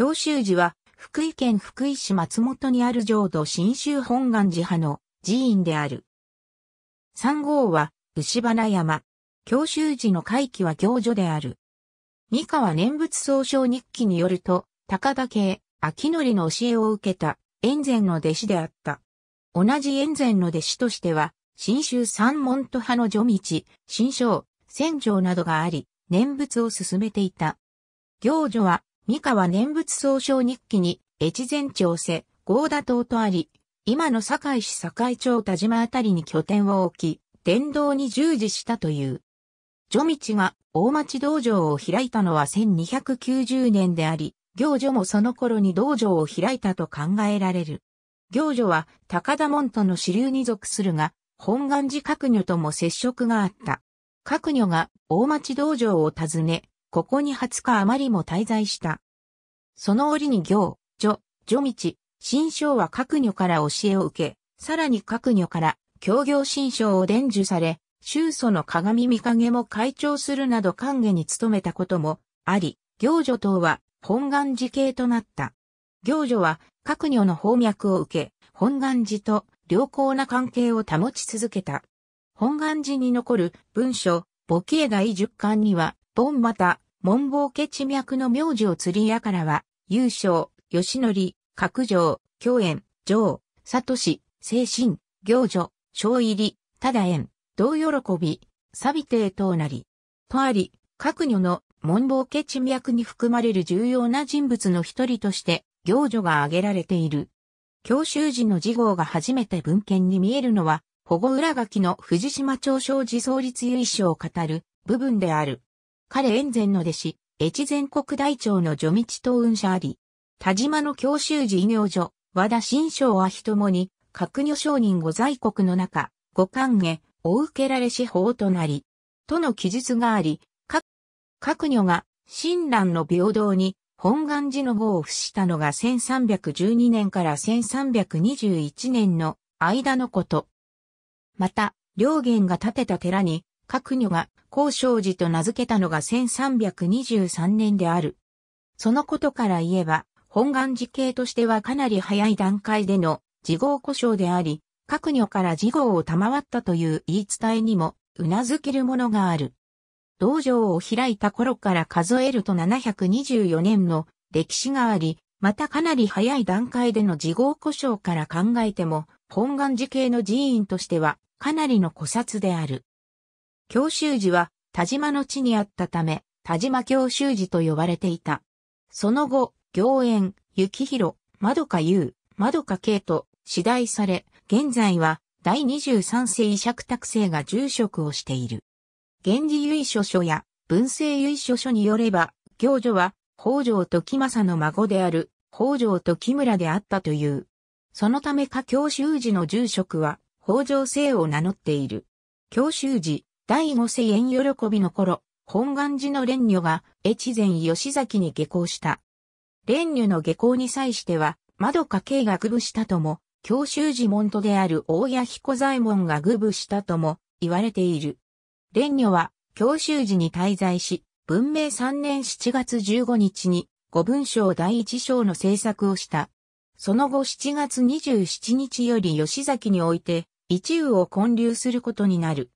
教習寺は、福井県福井市松本にある浄土新州本願寺派の寺院である。三号は、牛花山。教習寺の会期は行所である。三河念仏総称日記によると、高田家、秋りの教えを受けた、円前の弟子であった。同じ円前の弟子としては、新州三門徒派の序道、新章、仙城などがあり、念仏を進めていた。行女は、三河念仏総称日記に、越前町瀬、合田島とあり、今の堺市堺町田島あたりに拠点を置き、伝道に従事したという。女道が大町道場を開いたのは1290年であり、行女もその頃に道場を開いたと考えられる。行女は高田門との支流に属するが、本願寺各女とも接触があった。各女が大町道場を訪ね、ここに20日余りも滞在した。その折に行、女、女道、新章は各女から教えを受け、さらに各女から、協業新章を伝授され、宗祖の鏡見影も会長するなど歓迎に努めたこともあり、行女等は本願寺系となった。行女は各女の法脈を受け、本願寺と良好な関係を保ち続けた。本願寺に残る文書、母系第1巻には、本また、文房家地脈の名字を釣りやからは、優勝、吉則、角上、京園、上、里市精神、行女、小入り、ただ園、同喜び、錆びて等なり。とあり、各女の文房家地脈に含まれる重要な人物の一人として、行女が挙げられている。教習時の事号が初めて文献に見えるのは、保護裏書きの藤島長商寺創立由緒を語る部分である。彼円前の弟子、越前国大長の序道と運者あり、田島の教習寺異所、和田新章は人もに、閣女商人御在国の中、ご歓迎、お受けられ司法となり、との記述があり、各女が、親鸞の平等に、本願寺の号を付したのが1312年から1321年の間のこと。また、両元が建てた寺に、各女が高昌寺と名付けたのが1323年である。そのことから言えば、本願寺系としてはかなり早い段階での自業故障であり、各女から自業を賜ったという言い伝えにも、うなずけるものがある。道場を開いた頃から数えると724年の歴史があり、またかなり早い段階での自業故障から考えても、本願寺系の寺院としてはかなりの古刹である。教習寺は田島の地にあったため、田島教習寺と呼ばれていた。その後、行園、幸広、窓か優、窓か慶と、次第され、現在は、第23世釈託生が住職をしている。源氏由緒書や文政由緒書によれば、行女は北条時政の孫である北条時村であったという。そのためか教習寺の住職は北条生を名乗っている。教習寺、第五世縁喜びの頃、本願寺の蓮女が越前吉崎に下校した。蓮女の下校に際しては、窓家系が愚部したとも、教習寺門徒である大谷彦左衛門が愚部したとも言われている。蓮女は教習寺に滞在し、文明3年7月15日に五文章第一章の制作をした。その後7月27日より吉崎において、一羽を建立することになる。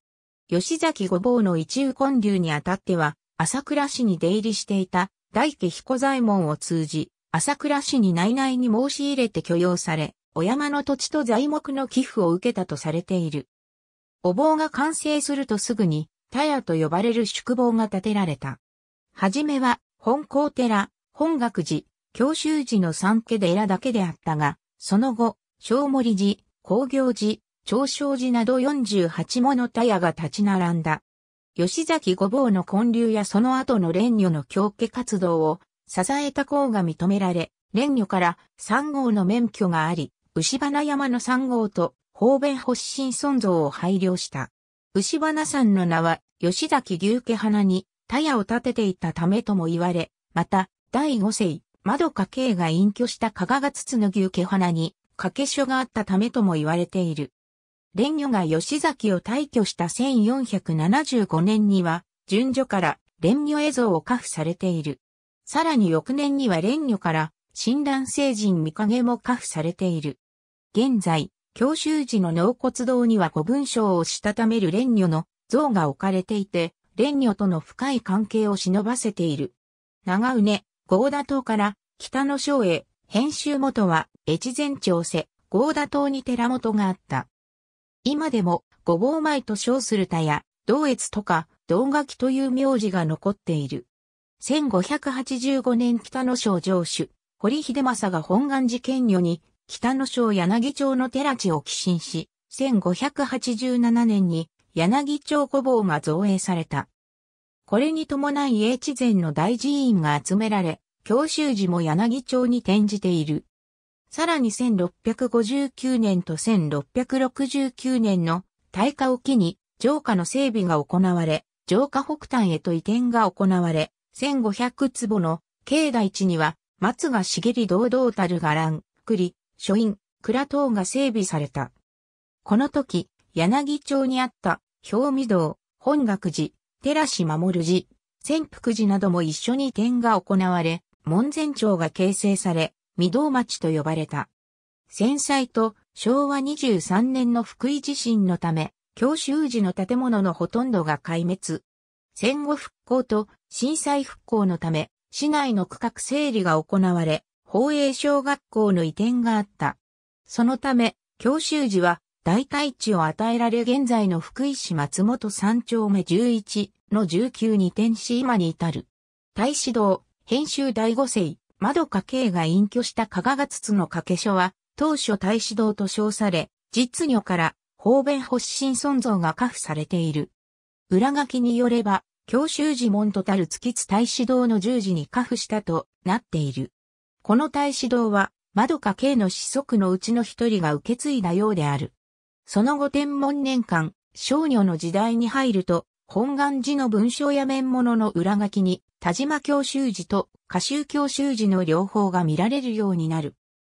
吉崎五坊の一右根流にあたっては、朝倉市に出入りしていた大家彦左衛門を通じ、朝倉市に内々に申し入れて許容され、お山の土地と材木の寄付を受けたとされている。お坊が完成するとすぐに、田屋と呼ばれる宿坊が建てられた。はじめは、本校寺、本学寺、教習寺の三家寺だけであったが、その後、小森寺、工業寺、長生寺など48もの田屋が立ち並んだ。吉崎五坊の建立やその後の蓮女の教化活動を支えた功が認められ、蓮女から三号の免許があり、牛花山の三号と方便発信尊像を配慮した。牛花山の名は吉崎牛家花に田屋を建てていたためとも言われ、また第五世、窓家系が隠居した加賀が筒の牛家花に掛け所があったためとも言われている。蓮女が吉崎を退去した1475年には、順序から蓮女絵像を下付されている。さらに翌年には蓮女から、親鸞聖人見影も下付されている。現在、教習時の納骨堂には古文書をしたためる蓮女の像が置かれていて、蓮女との深い関係を忍ばせている。長梅、合田島から北の省へ、編集元は越前町瀬、合田島に寺元があった。今でも、ごぼう米と称する田や、道越とか、道垣という名字が残っている。1585年北野省城主、堀秀政が本願寺県女に、北野省柳町の寺地を寄進し、1587年に柳町ごぼうが造営された。これに伴い越前の大寺院が集められ、教習寺も柳町に転じている。さらに1659年と1669年の大火を機に城下の整備が行われ、城下北端へと移転が行われ、1500坪の境内地には松が茂り堂々たる伽藍、栗、書院、蔵等が整備された。この時、柳町にあった氷見堂、本学寺、寺師守寺、潜伏寺なども一緒に点が行われ、門前町が形成され、御堂町と呼ばれた。戦災と昭和23年の福井地震のため、教習時の建物のほとんどが壊滅。戦後復興と震災復興のため、市内の区画整理が行われ、法営小学校の移転があった。そのため、教習時は代替地を与えられ現在の福井市松本三丁目11の19に転し今に至る。大使堂、編集第五世、窓家慶が隠居した加賀月津の掛け所は、当初大使堂と称され、実女から方便発信尊像が下付されている。裏書きによれば、教習寺門とたる月津大使堂の十字に下付したとなっている。この大使堂は、窓家慶の子息のうちの一人が受け継いだようである。その後天文年間、少女の時代に入ると、本願寺の文章や面物の裏書きに、田島教習時と下州教習時の両方が見られるようになる。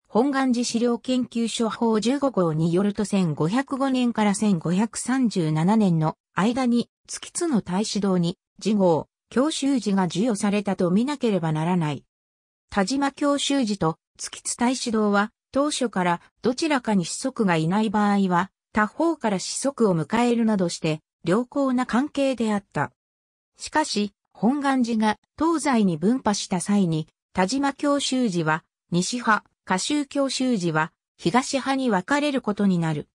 本願寺資料研究所法15号によると1505年から1537年の間に月津の大使堂に次号、教習時が授与されたと見なければならない。田島教習時と月津大使堂は当初からどちらかに子息がいない場合は他方から子息を迎えるなどして良好な関係であった。しかし、本願寺が東西に分派した際に、田島教習寺は西派、下州教習寺は東派に分かれることになる。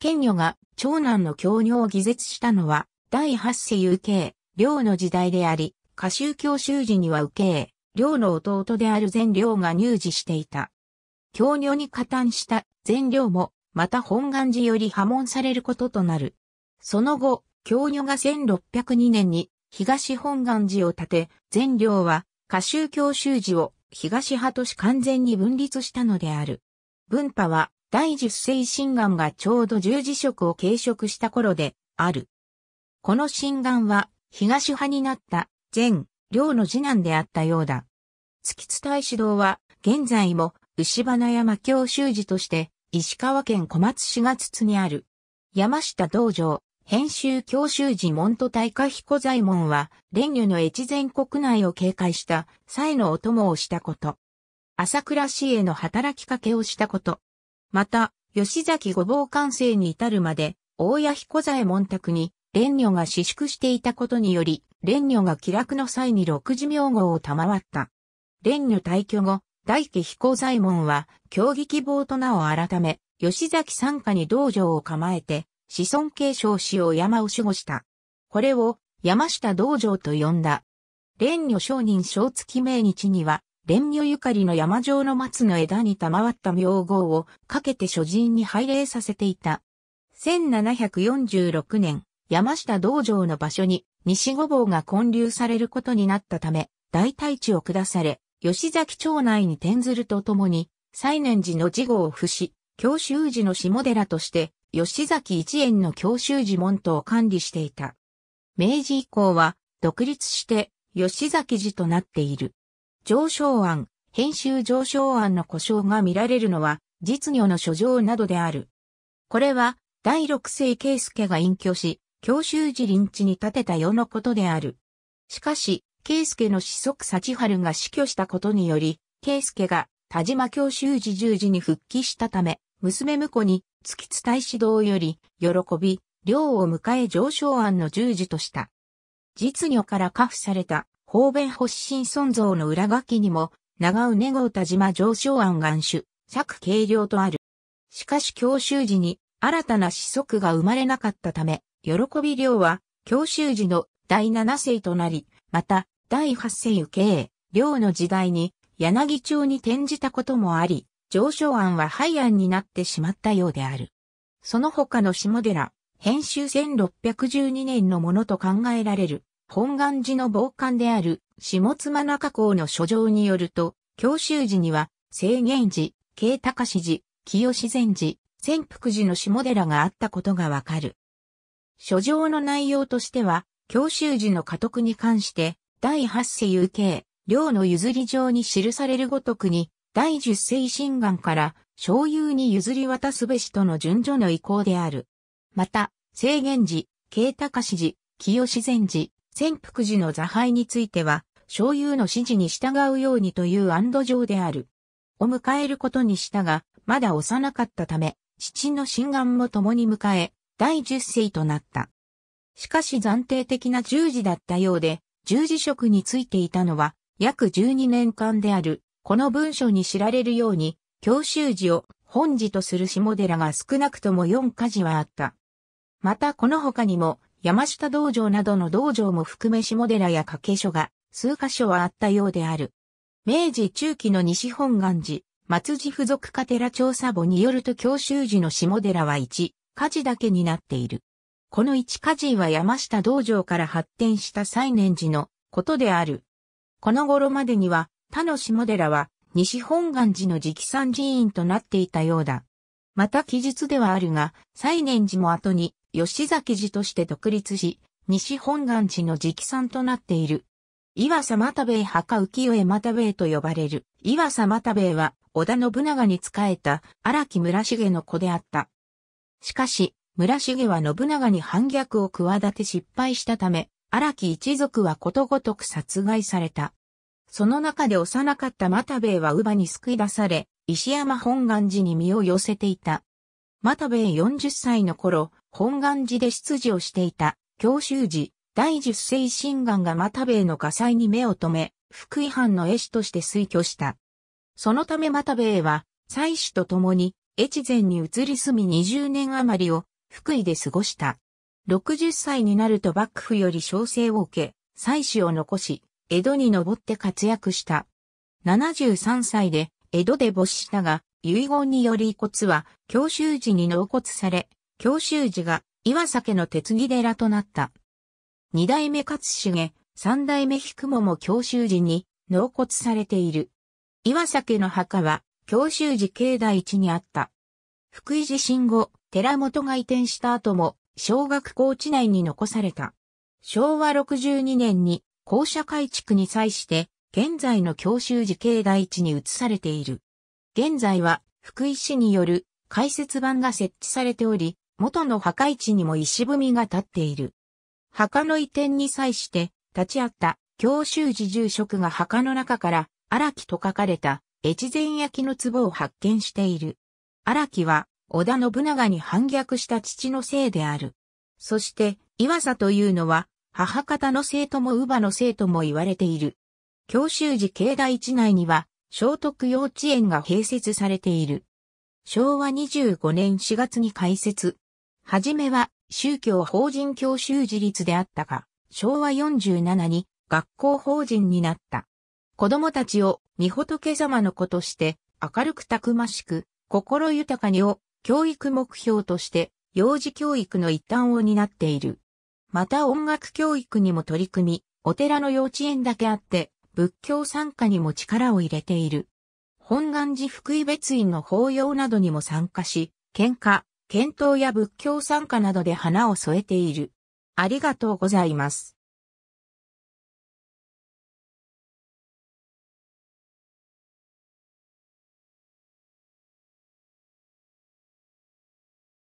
賢女が長男の教女を偽絶したのは、第八世有形、領の時代であり、下州教習寺には受け、領の弟である善領が入寺していた。教女に加担した善領も、また本願寺より破門されることとなる。その後、教女が1602年に東本願寺を建て、全領は、下宗教習寺を東派とし完全に分立したのである。文派は、第十世神願がちょうど十字職を継承した頃で、ある。この神願は、東派になった、全、領の次男であったようだ。月津大指導は、現在も、牛花山教習寺として、石川県小松市が筒にある。山下道場、編集教習寺門徒大化彦左衛門は、蓮如の越前国内を警戒した、際のお供をしたこと。朝倉氏への働きかけをしたこと。また、吉崎御坊完成に至るまで、大谷彦左衛門宅に、蓮如が私縮していたことにより、蓮如が気楽の際に六字名号を賜った。蓮如退去後、大家彦左衛門は、競技希望と名を改め、吉崎参加に道場を構えて、子孫継承しを山を守護した。これを山下道場と呼んだ。蓮女商人正月命日には、蓮女ゆかりの山上の松の枝に賜った名号をかけて諸人に拝礼させていた。1746年、山下道場の場所に西御坊が建立されることになったため、大大地を下され、吉崎町内に転ずるとともに、西念寺の事号を付し、教習寺の下寺として、吉崎一円の教習寺門徒を管理していた。明治以降は独立して吉崎寺となっている。上昇案、編集上昇案の故障が見られるのは実業の書状などである。これは第六世啓介が隠居し、教習寺林地に建てた世のことである。しかし、啓介の子息幸春が死去したことにより、啓介が田島教習寺十字に復帰したため、娘婿に、月伝い指導より、喜び、寮を迎え上昇案の十字とした。実女から下付された、方便発信尊像の裏書きにも、長うねご田島上昇案願主、作軽量とある。しかし教習時に、新たな子息が生まれなかったため、喜び量は、教習時の第七世となり、また、第八世受け、量の時代に、柳町に転じたこともあり、上昇案は廃案になってしまったようである。その他の下寺、編集1612年のものと考えられる、本願寺の傍観である、下妻中公の書状によると、教習寺には、清源寺、慶高志寺、清自然寺、潜伏寺の下寺があったことがわかる。書状の内容としては、教習寺の家督に関して、第八世有形、領の譲り状に記されるごとくに、第十世神願から、所友に譲り渡すべしとの順序の意向である。また、正源寺、慶高寺、清善寺、潜伏寺の座配については、所友の指示に従うようにという安堵状である。を迎えることにしたが、まだ幼かったため、父の心願も共に迎え、第十世となった。しかし暫定的な十字だったようで、十字職についていたのは、約12年間である。この文書に知られるように、教習寺を本寺とする下寺が少なくとも4家寺はあった。またこの他にも、山下道場などの道場も含め下寺や掛所が数箇所はあったようである。明治中期の西本願寺、松寺附属家寺調査簿によると教習寺の下寺は1、家事だけになっている。この1家事は山下道場から発展した西念寺のことである。この頃までには他の下寺は西本願寺の直参寺院となっていたようだ。また記述ではあるが、西念寺も後に吉崎寺として独立し、西本願寺の直参となっている。岩佐又兵衛墓浮世絵又兵衛と呼ばれる。岩佐又兵衛は織田信長に仕えた荒木村重の子であった。しかし、村重は信長に反逆を企て失敗したため、荒木一族はことごとく殺害された。その中で幼かった又兵衛は乳母に救い出され、石山本願寺に身を寄せていた。又兵衛40歳の頃、本願寺で執事をしていた、教習寺、第十世神願が又兵衛の火災に目を留め、福井藩の絵師として推挙した。そのため又兵衛は、妻子と共に、越前に移り住み20年余りを、福井で過ごした。60歳になると幕府より小生を受け、妻子を残し、江戸に登って活躍した。73歳で江戸で没したが、遺言により遺骨は教習時に納骨され、教習寺が岩酒の鉄木寺となった。二代目勝重、三代目ひくもも教習寺に納骨されている。岩酒の墓は教習寺境内地にあった。福井地震後、寺本が移転した後も小学校地内に残された。昭和62年に校舎改築に際して、現在の教習時系第地に移されている。現在は、福井市による解説版が設置されており、元の墓市にも石踏みが立っている。墓の移転に際して、立ち会った教習時住職が墓の中から荒木と書かれた越前焼の壺を発見している。荒木は織田信長に反逆した父のせいである。そして、岩佐というのは母方の生徒も乳母の生徒も言われている。教習時境内地内には、聖徳幼稚園が併設されている。昭和25年4月に開設。はじめは宗教法人教習自立であったが、昭和47に学校法人になった。子供たちを御仏様の子として明るくたくましく、心豊かにを教育目標として幼児教育の一端を担っている。また音楽教育にも取り組み、お寺の幼稚園だけあって、仏教参加にも力を入れている。本願寺福井別院の法要などにも参加し、喧嘩、検討や仏教参加などで花を添えている。ありがとうございます。